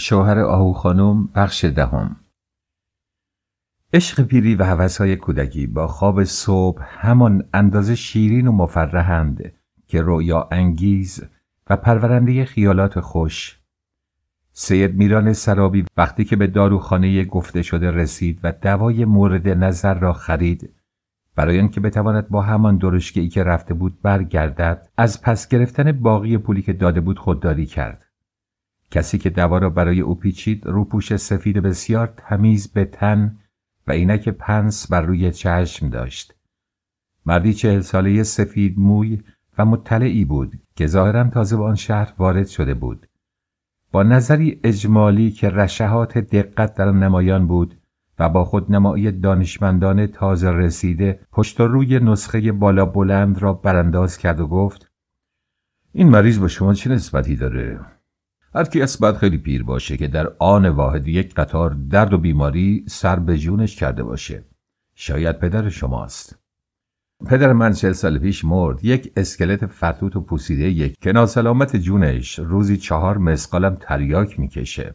شوهر آهو خانم بخش دهم عشق پیری و های کودکی با خواب صبح همان اندازه شیرین و مفرحند که رویا انگیز و پرورنده خیالات خوش سید میران سرابی وقتی که به داروخانه گفته شده رسید و دوای مورد نظر را خرید برای که بتواند با همان درشکه ای که رفته بود برگردد از پس گرفتن باقی پولی که داده بود خودداری کرد کسی که دوا را برای او پیچید پوش سفید بسیار تمیز به تن و اینک پنس بر روی چشم داشت مردی چهل ساله سفید موی و مطلعی بود که ظاهرا تازه به آن شهر وارد شده بود با نظری اجمالی که رشهات دقت در نمایان بود و با خود نمایی دانشمندان تازه رسیده پشت و روی نسخه بالا بلند را برانداز کرد و گفت این مریض با شما چه نسبتی داره؟ هر کی خیلی پیر باشه که در آن واحد یک قطار درد و بیماری سر به جونش کرده باشه شاید پدر شماست پدر من چل سال پیش مرد یک اسکلت فرتوت و پوسیده یک که ناسلامت جونش روزی چهار مسقالم تریاک میکشه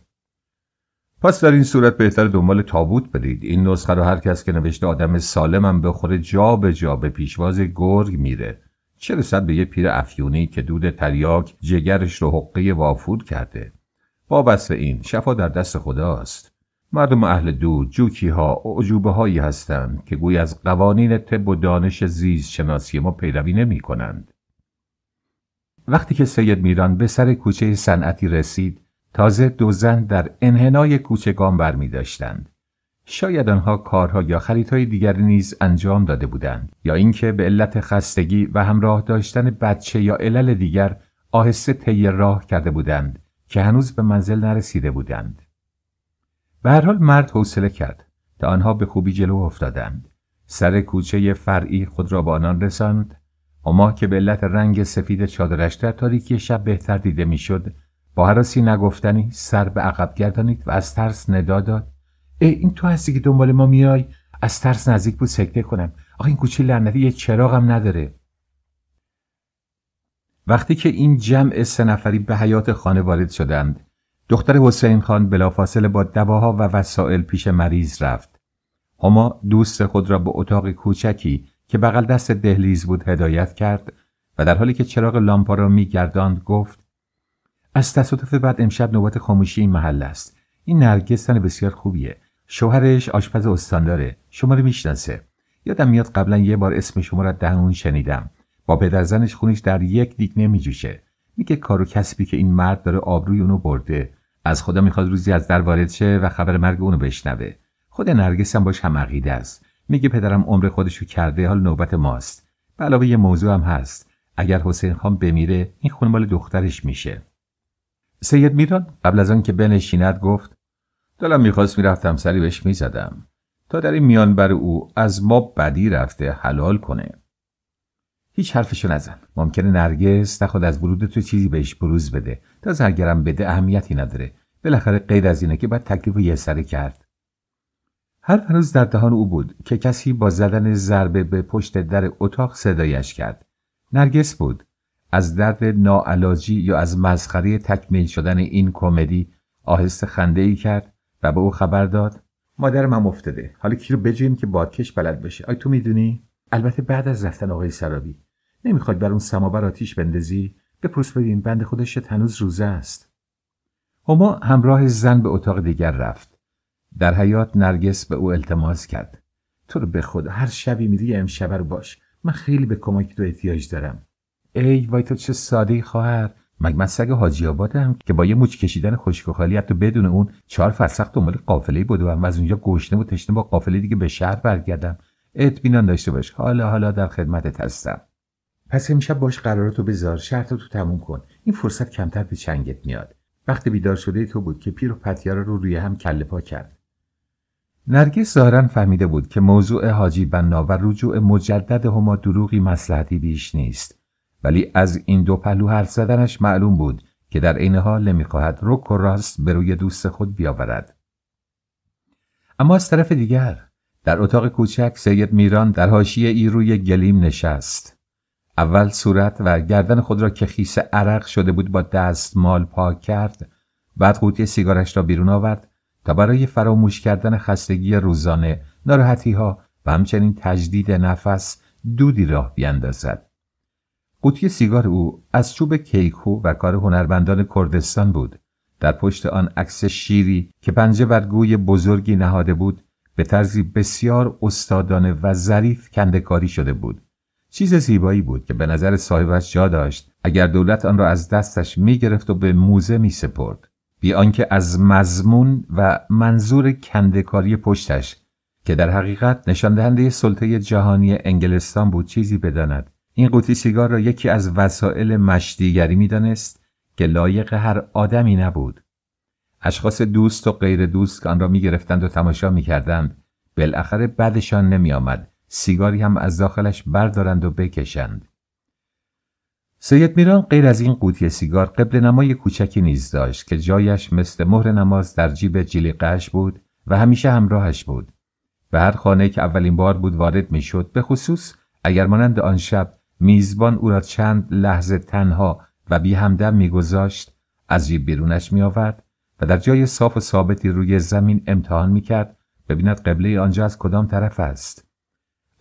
پس در این صورت بهتر دنبال تابوت برید این نسخه رو هر کس که نوشته آدم سالمم بخوره جا به جا به پیشواز گرگ میره چه رسد به یه پیر افیونی که دود تریاک جگرش رو حقه وافود کرده وابسته این شفا در دست خداست مردم اهل دود جوکی ها عجوبه هایی هستند که گوی از قوانین طب و دانش زیز شناسی ما پیروی نمی کنند. وقتی که سید میران به سر کوچه صنعتی رسید تازه دو زن در انحنای گام بر می داشتند. شاید آنها کارها یا خریدهای دیگری نیز انجام داده بودند یا اینکه به علت خستگی و همراه داشتن بچه یا علل دیگر آهسته طی راه کرده بودند که هنوز به منزل نرسیده بودند به هر حال مرد حوصله کرد تا آنها به خوبی جلو افتادند سر کوچه فرعی خود را با آنان رساند اما که به علت رنگ سفید چادرش در تاریکی شب بهتر دیده میشد با حراسی نگفتنی سر به عقب گردانید و از ترس ندا داد این تو هستی که دنبال ما میای از ترس نزدیک بود سکته کنم آخه این کوچه لعنتی یه چراغم نداره وقتی که این جمع سه نفری به حیات خانه وارد شدند دختر حسین خان بلافاصله با دواها و وسایل پیش مریض رفت هما دوست خود را به اتاق کوچکی که بغل دست دهلیز بود هدایت کرد و در حالی که چراغ لامپا را میگرداند گفت از تصادف بعد امشب نوبت خاموشی این محل است این نرگس بسیار خوبیه شوهرش آشپز استانداره شما رو میشناسه یادم میاد قبلا یه بار اسم شما را دهنون شنیدم با زنش خونش در یک دیگ نمیجوشه میگه کارو کسبی که این مرد داره آبروی اونو برده از خدا میخواد روزی از در وارد شه و خبر مرگ اونو بشنوه خود نرگس هم باش هم عقیده است میگه پدرم عمر خودشو کرده حال نوبت ماست به علاوه یه موضوع هم هست اگر حسین خان بمیره این خونه مال دخترش میشه سید میران قبل از آن که بنشیند گفت دلم میخواست میرفتم سری بهش میزدم تا در این میان بر او از ما بدی رفته حلال کنه هیچ حرفشو نزن ممکنه نرگس نخواد از ورود تو چیزی بهش بروز بده تا زرگرم بده اهمیتی نداره بالاخره غیر از اینه که باید تکلیف یه سره کرد هر هنوز در دهان او بود که کسی با زدن ضربه به پشت در اتاق صدایش کرد نرگس بود از درد ناعلاجی یا از مزخری تکمیل شدن این کمدی آهسته خنده ای کرد و به او خبر داد مادر من افتاده حالا کی رو بجویم که بادکش بلد بشه آی تو میدونی البته بعد از رفتن آقای سرابی نمیخواد بر اون سماور آتیش بندازی بپرس ببین بند خودش هنوز روزه است هما همراه زن به اتاق دیگر رفت در حیات نرگس به او التماس کرد تو رو به خود هر شبی میری امشب باش من خیلی به کمک تو احتیاج دارم ای وای تو چه ساده خواهر مگه من سگ حاجی آبادم که با یه موچ کشیدن خشک و خالی حتی بدون اون چهار فرسخ دنبال قافله بودم و از اونجا گشنه و تشنه با قافله دیگه به شهر برگردم اطمینان داشته باش حالا حالا در خدمتت هستم پس امشب باش قرارتو بذار تو تموم کن این فرصت کمتر به چنگت میاد وقتی بیدار شده تو بود که پیر و پتیارا رو روی هم کله پا کرد نرگس ظاهرا فهمیده بود که موضوع حاجی بنا و رجوع مجدد هما دروغی مسلحتی بیش نیست ولی از این دو پهلو حرف زدنش معلوم بود که در عین حال نمیخواهد رک و راست به روی دوست خود بیاورد اما از طرف دیگر در اتاق کوچک سید میران در حاشیه ای روی گلیم نشست اول صورت و گردن خود را که خیس عرق شده بود با دستمال پاک کرد بعد قوطی سیگارش را بیرون آورد تا برای فراموش کردن خستگی روزانه ناراحتی ها و همچنین تجدید نفس دودی راه بیندازد. قوطی سیگار او از چوب کیکو و کار هنرمندان کردستان بود در پشت آن عکس شیری که پنجه بر گوی بزرگی نهاده بود به طرزی بسیار استادانه و ظریف کندکاری شده بود چیز زیبایی بود که به نظر صاحبش جا داشت اگر دولت آن را از دستش می گرفت و به موزه می سپرد بی آنکه از مضمون و منظور کندکاری پشتش که در حقیقت نشان دهنده سلطه جهانی انگلستان بود چیزی بداند این قوطی سیگار را یکی از وسایل مشتیگری میدانست که لایق هر آدمی نبود اشخاص دوست و غیر دوست که آن را گرفتند و تماشا میکردند بالاخره بعدشان نمیآمد سیگاری هم از داخلش بردارند و بکشند سید میران غیر از این قوطی سیگار قبل نمای کوچکی نیز داشت که جایش مثل مهر نماز در جیب جلیقهاش بود و همیشه همراهش بود به هر خانه که اولین بار بود وارد میشد به خصوص اگر مانند آن شب میزبان او را چند لحظه تنها و بی همدم میگذاشت از جیب بیرونش میآورد و در جای صاف و ثابتی روی زمین امتحان میکرد ببیند قبله آنجا از کدام طرف است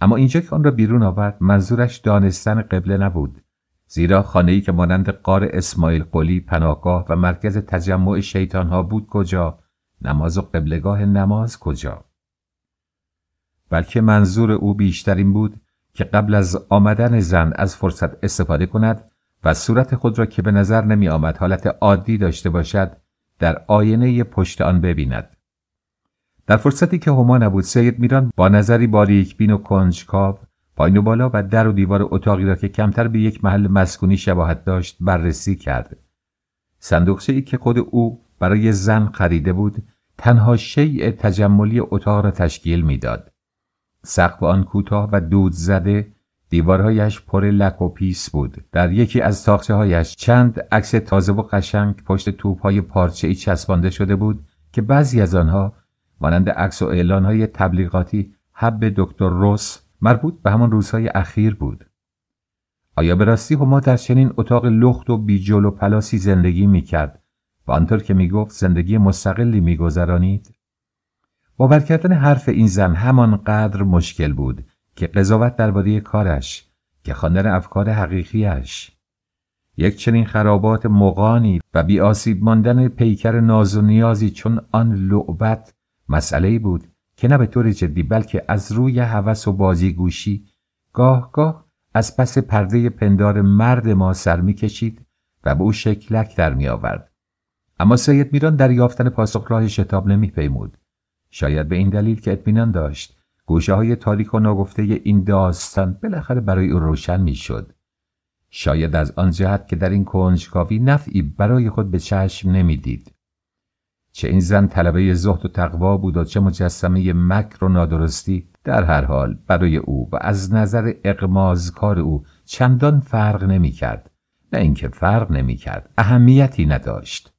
اما اینجا که آن را بیرون آورد منظورش دانستن قبله نبود زیرا ای که مانند قار اسماعیل قلی پناهگاه و مرکز تجمع شیطانها بود کجا نماز و قبلگاه نماز کجا بلکه منظور او بیشترین بود که قبل از آمدن زن از فرصت استفاده کند و صورت خود را که به نظر نمی آمد حالت عادی داشته باشد در آینه پشت آن ببیند در فرصتی که هما نبود سید میران با نظری باریک بین و کنجکاو پایین و بالا و در و دیوار اتاقی را که کمتر به یک محل مسکونی شباهت داشت بررسی کرد صندوقچه ای که خود او برای زن خریده بود تنها شیع تجملی اتاق را تشکیل میداد سقف آن کوتاه و دود زده دیوارهایش پر لک و پیس بود در یکی از تاخچه هایش چند عکس تازه و قشنگ پشت توپ های پارچه ای چسبانده شده بود که بعضی از آنها مانند عکس و اعلان های تبلیغاتی حب دکتر روس مربوط به همان روزهای اخیر بود آیا به راستی هما در چنین اتاق لخت و بیجل و پلاسی زندگی میکرد و آنطور که میگفت زندگی مستقلی میگذرانید باور کردن حرف این زن همانقدر مشکل بود که قضاوت درباره کارش که خواندن افکار حقیقیش یک چنین خرابات مقانی و بی آسیب ماندن پیکر ناز و نیازی چون آن لعبت مسئله بود که نه به طور جدی بلکه از روی هوس و بازیگوشی گاه گاه از پس پرده پندار مرد ما سر می کشید و به او شکلک در می آورد. اما سید میران در یافتن پاسخ راه شتاب نمی پیمود. شاید به این دلیل که اطمینان داشت گوشه های تاریک و ناگفته این داستان بالاخره برای او روشن میشد. شاید از آن جهت که در این کنجکاوی نفعی برای خود به چشم نمیدید. چه این زن طلبه زهد و تقوا بود و چه مجسمه مکر و نادرستی در هر حال برای او و از نظر کار او چندان فرق نمی کرد. نه اینکه فرق نمی کرد. اهمیتی نداشت.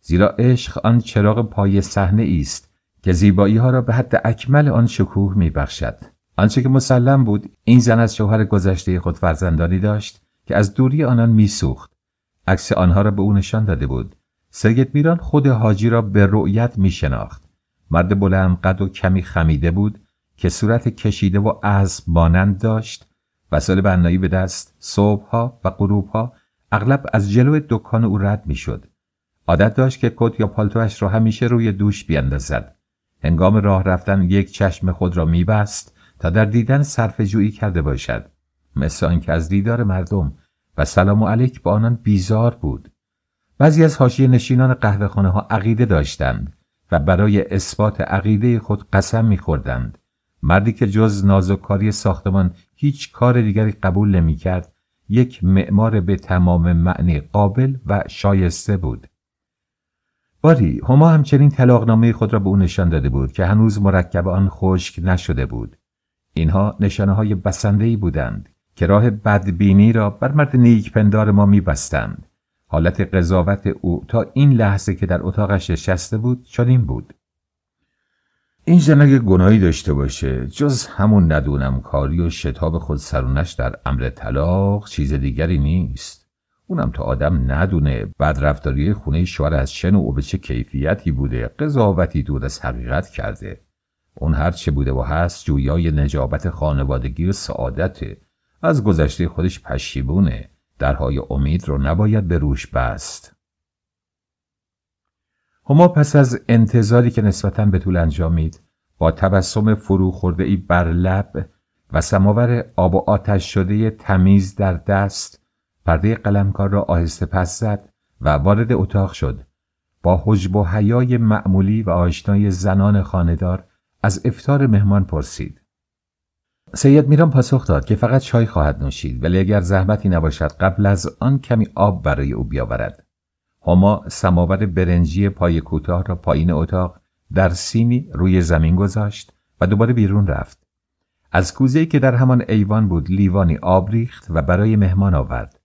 زیرا عشق آن چراغ پای صحنه است که زیبایی ها را به حد اکمل آن شکوه می بخشد. آنچه که مسلم بود این زن از شوهر گذشته خود فرزندانی داشت که از دوری آنان میسوخت عکس آنها را به او نشان داده بود سید میران خود حاجی را به رؤیت می شناخت مرد بلند قد و کمی خمیده بود که صورت کشیده و اسب مانند داشت سال بنایی به دست صبحها و غروبها اغلب از جلو دکان او رد شد. عادت داشت که کت یا پالتوش را همیشه روی دوش بیاندازد هنگام راه رفتن یک چشم خود را میبست تا در دیدن صرف جویی کرده باشد مثل آنکه از دیدار مردم و سلام و علیک با آنان بیزار بود بعضی از هاشی نشینان قهوه خانه ها عقیده داشتند و برای اثبات عقیده خود قسم میخوردند مردی که جز نازوکاری ساختمان هیچ کار دیگری قبول نمیکرد یک معمار به تمام معنی قابل و شایسته بود باری هما همچنین طلاقنامه خود را به او نشان داده بود که هنوز مرکب آن خشک نشده بود اینها نشانه های بسنده ای بودند که راه بدبینی را بر مرد پندار ما میبستند حالت قضاوت او تا این لحظه که در اتاقش نشسته بود چنین بود این زن گناهی داشته باشه جز همون ندونم کاری و شتاب خود سرونش در امر طلاق چیز دیگری نیست اونم تا آدم ندونه رفتاری خونه شوهر از چه و به چه کیفیتی بوده قضاوتی دور از حقیقت کرده اون هر چه بوده و هست جویای نجابت خانوادگی و سعادته از گذشته خودش پشیبونه درهای امید رو نباید به روش بست هما پس از انتظاری که نسبتا به طول انجامید با تبسم فرو خورده ای بر لب و سماور آب و آتش شده تمیز در دست پرده قلمکار را آهسته پس زد و وارد اتاق شد با حجب و حیای معمولی و آشنای زنان خاندار از افتار مهمان پرسید سید میران پاسخ داد که فقط چای خواهد نوشید ولی اگر زحمتی نباشد قبل از آن کمی آب برای او بیاورد هما سماور برنجی پای کوتاه را پایین اتاق در سیمی روی زمین گذاشت و دوباره بیرون رفت از کوزه که در همان ایوان بود لیوانی آب ریخت و برای مهمان آورد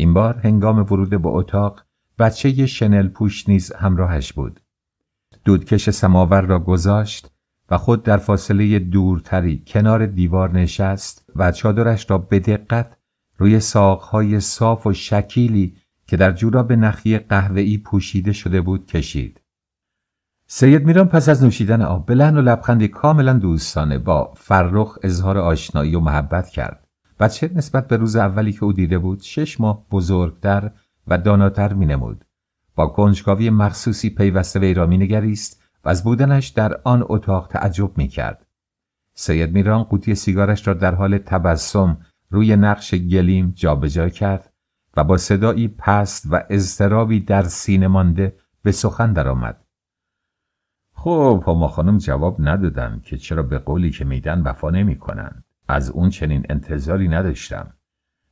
این بار هنگام ورود به اتاق بچه شنل پوش نیز همراهش بود. دودکش سماور را گذاشت و خود در فاصله دورتری کنار دیوار نشست و چادرش را به دقت روی ساقهای صاف و شکیلی که در به نخی قهوه‌ای پوشیده شده بود کشید. سید میران پس از نوشیدن آب بلحن و لبخندی کاملا دوستانه با فرخ اظهار آشنایی و محبت کرد. چه نسبت به روز اولی که او دیده بود شش ماه بزرگتر و داناتر مینمود با کنجکاوی مخصوصی پیوسته وی را مینگریست و از بودنش در آن اتاق تعجب کرد. سید میران قوطی سیگارش را در حال تبسم روی نقش گلیم جابجا کرد و با صدایی پست و اضطرابی در سینه مانده به سخن درآمد خب هما خانم جواب ندادن که چرا به قولی که میدن وفا نمیکنند از اون چنین انتظاری نداشتم.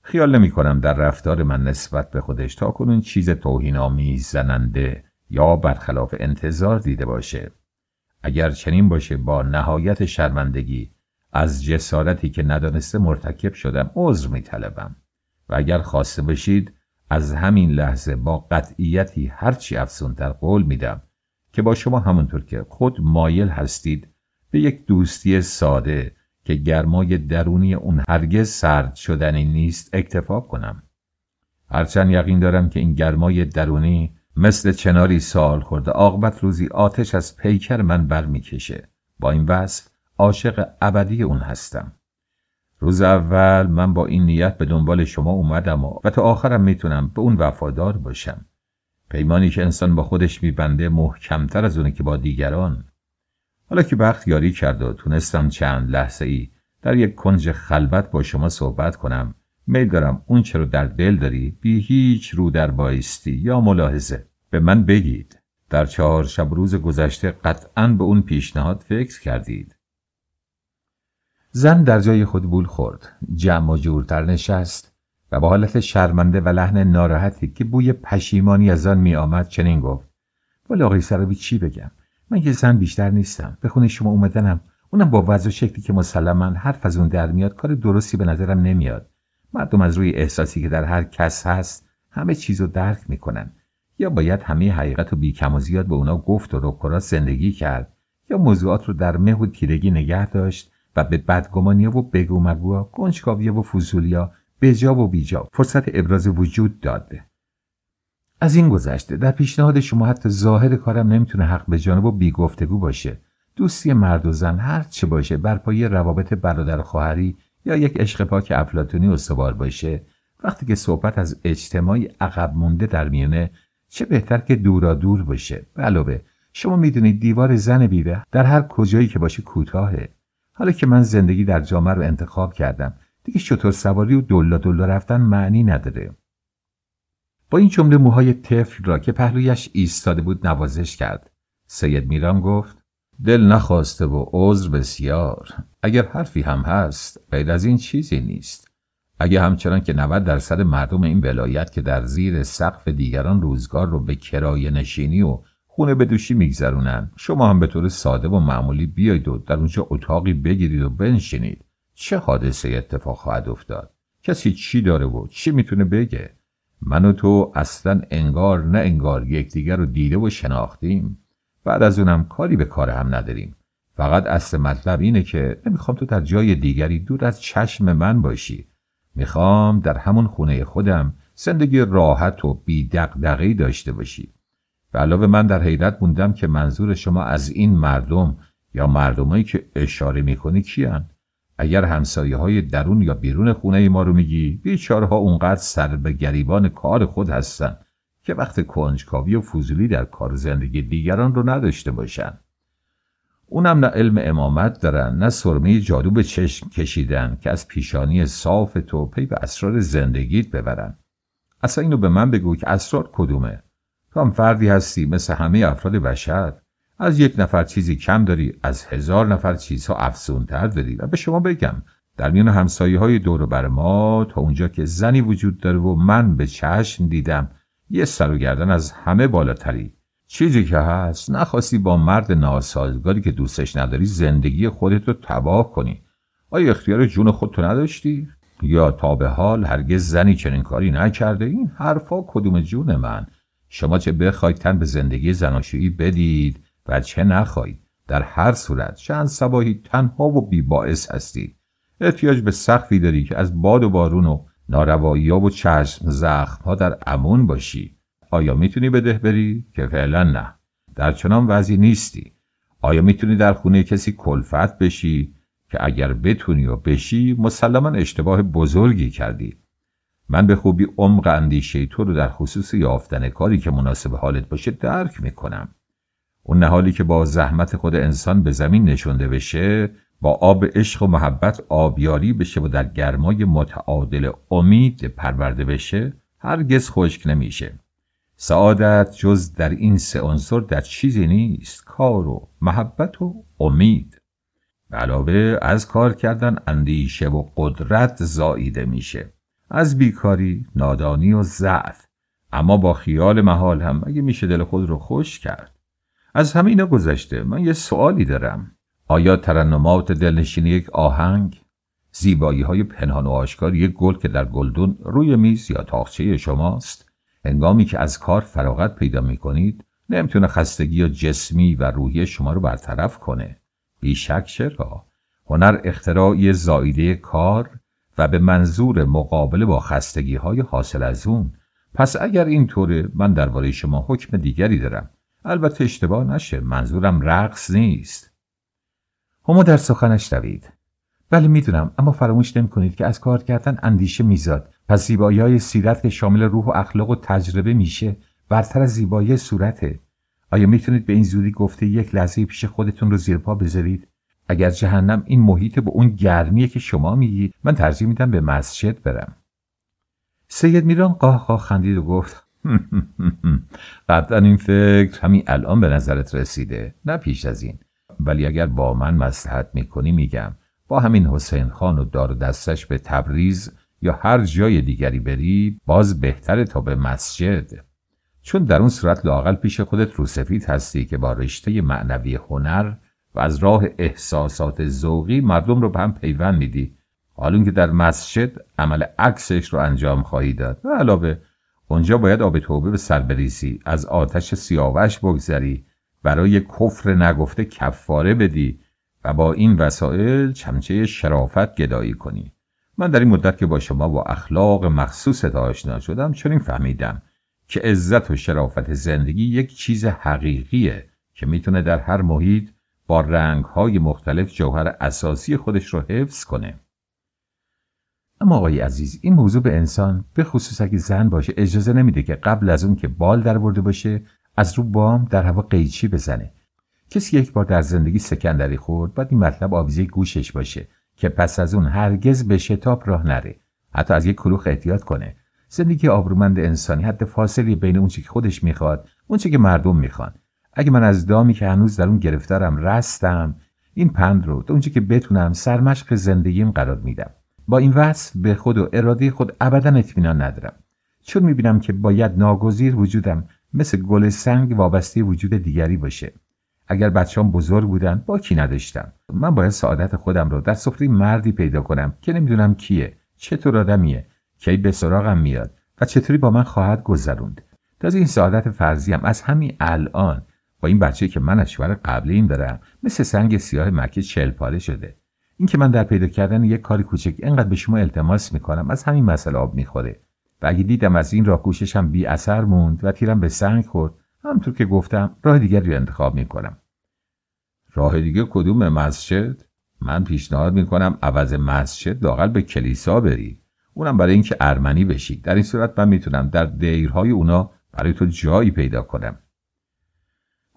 خیال نمی کنم در رفتار من نسبت به خودش تا کنون چیز توهینآمیز زننده یا برخلاف انتظار دیده باشه. اگر چنین باشه با نهایت شرمندگی از جسارتی که ندانسته مرتکب شدم عذر می طلبم. و اگر خواسته باشید از همین لحظه با قطعیتی هرچی افزونتر قول میدم که با شما همونطور که خود مایل هستید به یک دوستی ساده که گرمای درونی اون هرگز سرد شدنی نیست اکتفا کنم هرچند یقین دارم که این گرمای درونی مثل چناری سال خورده آقبت روزی آتش از پیکر من میکشه. با این وصف عاشق ابدی اون هستم روز اول من با این نیت به دنبال شما اومدم و, تا آخرم میتونم به اون وفادار باشم پیمانی که انسان با خودش میبنده محکمتر از اونه که با دیگران حالا که بخت یاری کرد و تونستم چند لحظه ای در یک کنج خلوت با شما صحبت کنم میل دارم اون چه در دل داری بی هیچ رو در بایستی یا ملاحظه به من بگید در چهار شب روز گذشته قطعا به اون پیشنهاد فکر کردید زن در جای خود بول خورد جمع و جورتر نشست و با حالت شرمنده و لحن ناراحتی که بوی پشیمانی از آن می آمد چنین گفت والا آقای بی چی بگم من یه زن بیشتر نیستم به خونه شما اومدنم اونم با وضع و شکلی که مسلما حرف از اون در میاد کار درستی به نظرم نمیاد مردم از روی احساسی که در هر کس هست همه چیز رو درک میکنن یا باید همه حقیقت و بیکم و زیاد به اونا گفت و روکرا زندگی کرد یا موضوعات رو در مه و تیرگی نگه داشت و به بدگمانی و بگو مگوها کنجکاویا و فضولیا بجا و بیجا فرصت ابراز وجود داده. از این گذشته در پیشنهاد شما حتی ظاهر کارم نمیتونه حق به جانب و بیگفتگو باشه دوستی مرد و زن هر چه باشه بر پایه روابط برادر خواهری یا یک عشق پاک افلاتونی استوار باشه وقتی که صحبت از اجتماعی عقب مونده در میانه چه بهتر که دورا دور باشه علاوه شما میدونید دیوار زن بیوه در هر کجایی که باشه کوتاهه حالا که من زندگی در جامعه رو انتخاب کردم دیگه شطور سواری و دلا دلا رفتن معنی نداره با این جمله موهای طفل را که پهلویش ایستاده بود نوازش کرد سید میرام گفت دل نخواسته و عذر بسیار اگر حرفی هم هست غیر از این چیزی نیست اگر همچنان که 90 درصد مردم این ولایت که در زیر سقف دیگران روزگار رو به کرایه نشینی و خونه بدوشی میگذرونن شما هم به طور ساده و معمولی بیایید و در اونجا اتاقی بگیرید و بنشینید چه حادثه اتفاق خواهد افتاد کسی چی داره و چی میتونه بگه من و تو اصلا انگار نه انگار یکدیگر رو دیده و شناختیم بعد از اونم کاری به کار هم نداریم فقط اصل مطلب اینه که نمیخوام تو در جای دیگری دور از چشم من باشی میخوام در همون خونه خودم زندگی راحت و بی دق داشته باشی به علاوه من در حیرت موندم که منظور شما از این مردم یا مردمایی که اشاره میکنی کیان اگر همسایه های درون یا بیرون خونه ما رو میگی بیچارها اونقدر سر به گریبان کار خود هستن که وقت کنجکاوی و فضولی در کار زندگی دیگران رو نداشته باشن اونم نه علم امامت دارن نه سرمه جادو به چشم کشیدن که از پیشانی صاف تو پی به اسرار زندگیت ببرن اصلا اینو به من بگو که اسرار کدومه تو هم فردی هستی مثل همه افراد بشر از یک نفر چیزی کم داری از هزار نفر چیزها افزونتر داری و به شما بگم در میان همسایه های دور بر ما تا اونجا که زنی وجود داره و من به چشم دیدم یه سر و گردن از همه بالاتری چیزی که هست نخواستی با مرد ناسازگاری که دوستش نداری زندگی خودت رو تباه کنی آیا اختیار جون خودتو نداشتی یا تا به حال هرگز زنی چنین کاری نکرده این حرفا کدوم جون من شما چه بخواید تن به زندگی زناشویی بدید و چه نخواهید در هر صورت چند سباهی تنها و بیباعث هستی؟ احتیاج به سخفی داری که از باد و بارون و ناروایی ها و چشم زخم ها در امون باشی آیا میتونی به ده بری؟ که فعلا نه در چنان وضعی نیستی آیا میتونی در خونه کسی کلفت بشی که اگر بتونی و بشی مسلما اشتباه بزرگی کردی من به خوبی عمق اندیشه تو رو در خصوص یافتن کاری که مناسب حالت باشه درک میکنم اون نهالی که با زحمت خود انسان به زمین نشونده بشه با آب عشق و محبت آبیاری بشه و در گرمای متعادل امید پرورده بشه هرگز خشک نمیشه سعادت جز در این سه عنصر در چیزی نیست کار و محبت و امید به علاوه از کار کردن اندیشه و قدرت زاییده میشه از بیکاری نادانی و ضعف اما با خیال محال هم اگه میشه دل خود رو خوش کرد از همه اینا گذشته من یه سوالی دارم آیا ترنمات دلنشین یک آهنگ زیبایی های پنهان و آشکار یک گل که در گلدون روی میز یا تاخچه شماست هنگامی که از کار فراغت پیدا می کنید نمیتونه خستگی یا جسمی و روحی شما رو برطرف کنه بیشک چرا هنر اختراعی زایده کار و به منظور مقابله با خستگی های حاصل از اون پس اگر اینطوره من درباره شما حکم دیگری دارم البته اشتباه نشه منظورم رقص نیست همو در سخنش دوید بله میدونم اما فراموش نمی کنید که از کار کردن اندیشه میزاد پس زیبایی های سیرت که شامل روح و اخلاق و تجربه میشه برتر از زیبایی صورته آیا میتونید به این زودی گفته یک لحظه پیش خودتون رو زیر پا بذارید اگر جهنم این محیط به اون گرمیه که شما میگی من ترجیح میدم به مسجد برم سید میران قاه قاه خندید و گفت قطعا این فکر همین الان به نظرت رسیده نه پیش از این ولی اگر با من مسلحت میکنی میگم با همین حسین خان و دار دستش به تبریز یا هر جای دیگری بری باز بهتره تا به مسجد چون در اون صورت لاقل پیش خودت روسفید هستی که با رشته معنوی هنر و از راه احساسات ذوقی مردم رو به هم پیوند میدی حالون که در مسجد عمل عکسش رو انجام خواهی داد و علاوه اونجا باید آب توبه به سر بریزی از آتش سیاوش بگذری برای کفر نگفته کفاره بدی و با این وسایل چمچه شرافت گدایی کنی من در این مدت که با شما با اخلاق مخصوصت آشنا شدم چنین فهمیدم که عزت و شرافت زندگی یک چیز حقیقیه که میتونه در هر محیط با رنگهای مختلف جوهر اساسی خودش رو حفظ کنه اما آقای عزیز این موضوع به انسان به خصوص اگه زن باشه اجازه نمیده که قبل از اون که بال در برده باشه از رو بام در هوا قیچی بزنه کسی یک بار در زندگی سکندری خورد باید این مطلب آویزه گوشش باشه که پس از اون هرگز به شتاب راه نره حتی از یک کلوخ احتیاط کنه زندگی آبرومند انسانی حد فاصلی بین اونچه که خودش میخواد اونچه که مردم میخوان اگه من از دامی که هنوز در اون گرفتارم رستم این پند رو تا اونچه که بتونم سرمشق زندگیم قرار میدم با این وصف به خود و اراده خود ابدا اطمینان ندارم چون میبینم که باید ناگزیر وجودم مثل گل سنگ وابسته وجود دیگری باشه اگر بچه‌ام بزرگ بودن کی نداشتم من باید سعادت خودم را در سفره مردی پیدا کنم که نمیدونم کیه چطور آدمیه کی به سراغم میاد و چطوری با من خواهد گذروند تازه این سعادت فرضیم از همین الان با این بچه که من از شوهر این دارم مثل سنگ سیاه مکه چلپاره شده این که من در پیدا کردن یک کاری کوچک انقدر به شما التماس میکنم از همین مسئله آب میخوره و اگه دیدم از این راه کوششم بی اثر موند و تیرم به سنگ خورد همطور که گفتم راه دیگری رو انتخاب میکنم راه دیگه کدوم مسجد من پیشنهاد میکنم عوض مسجد لاقل به کلیسا بری اونم برای اینکه ارمنی بشی در این صورت من میتونم در دیرهای اونا برای تو جایی پیدا کنم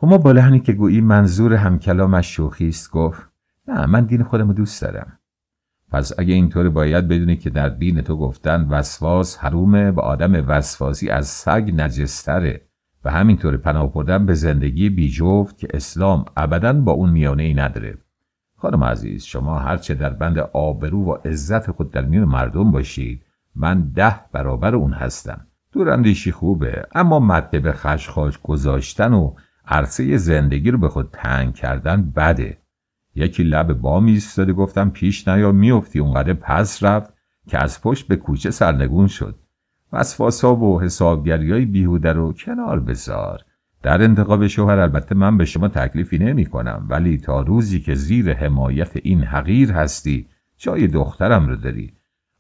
هما با لحنی که گویی منظور همکلامش شوخی است گفت نه من دین خودم رو دوست دارم پس اگه اینطور باید بدونی که در دین تو گفتن وسواس حرومه و آدم وسواسی از سگ نجستره و همینطور پناه بردن به زندگی بیجفت که اسلام ابدا با اون میانه ای نداره خانم عزیز شما هرچه در بند آبرو و عزت خود در میان مردم باشید من ده برابر اون هستم دوراندیشی خوبه اما مد به خشخاش گذاشتن و عرصه زندگی رو به خود تنگ کردن بده یکی لب بام ایستاده گفتم پیش نیا میفتی اونقدر پس رفت که از پشت به کوچه سرنگون شد وسواسا و حسابگری های بیهوده رو کنار بذار در انتقاب شوهر البته من به شما تکلیفی نمی کنم ولی تا روزی که زیر حمایت این حقیر هستی جای دخترم رو داری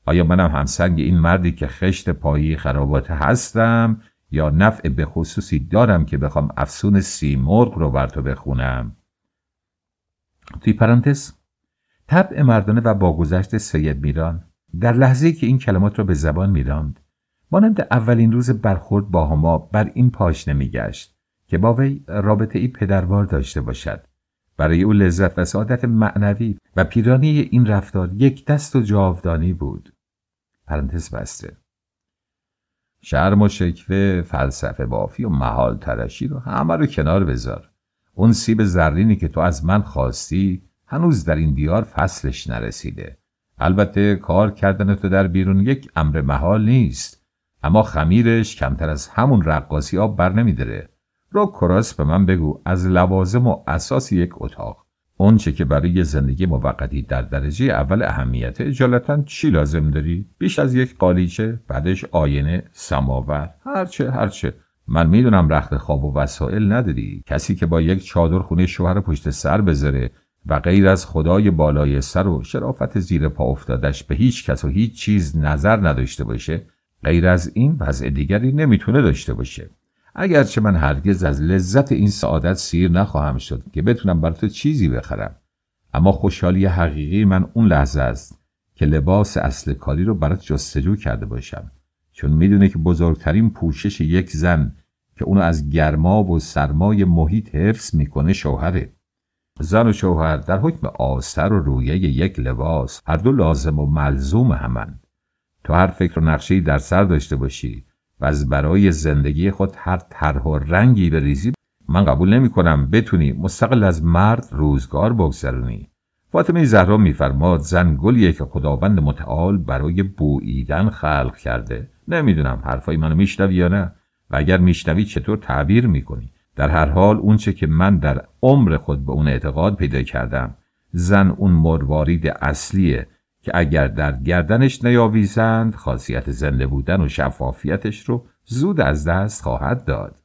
آیا منم همسنگ این مردی که خشت پایی خرابات هستم یا نفع به خصوصی دارم که بخوام افسون سیمرغ رو بر تو بخونم توی پرانتز طبع مردانه و با گذشت سید میران در لحظه که این کلمات را به زبان میراند مانند اولین روز برخورد با هما بر این پاش نمیگشت که با وی رابطه ای پدروار داشته باشد برای او لذت و سعادت معنوی و پیرانی این رفتار یک دست و جاودانی بود پرانتز بسته شرم و شکوه فلسفه بافی و محال ترشی رو همه رو کنار بذار اون سیب زرینی که تو از من خواستی هنوز در این دیار فصلش نرسیده البته کار کردن تو در بیرون یک امر محال نیست اما خمیرش کمتر از همون رقاسی آب بر نمیداره رو کراس به من بگو از لوازم و اساس یک اتاق اونچه که برای زندگی موقتی در درجه اول اهمیت اجالتا چی لازم داری؟ بیش از یک قالیچه، بعدش آینه، سماور، هرچه هرچه من میدونم رخت خواب و وسایل نداری کسی که با یک چادر خونه شوهر پشت سر بذاره و غیر از خدای بالای سر و شرافت زیر پا افتادش به هیچ کس و هیچ چیز نظر نداشته باشه غیر از این وضع دیگری نمیتونه داشته باشه اگرچه من هرگز از لذت این سعادت سیر نخواهم شد که بتونم بر تو چیزی بخرم اما خوشحالی حقیقی من اون لحظه است که لباس اصل کاری رو برات جستجو کرده باشم چون میدونه که بزرگترین پوشش یک زن که اونو از گرما و سرمای محیط حفظ میکنه شوهره زن و شوهر در حکم آستر و رویه یک لباس هر دو لازم و ملزوم همند تو هر فکر و نقشهی در سر داشته باشی و از برای زندگی خود هر طرح و رنگی بریزی من قبول نمی کنم بتونی مستقل از مرد روزگار بگذرونی فاطمه زهرا میفرماد زن گلیه که خداوند متعال برای بوییدن خلق کرده نمیدونم حرفای منو میشنوی یا نه و اگر میشنوی چطور تعبیر میکنی در هر حال اونچه که من در عمر خود به اون اعتقاد پیدا کردم زن اون مروارید اصلیه که اگر در گردنش نیاویزند خاصیت زنده بودن و شفافیتش رو زود از دست خواهد داد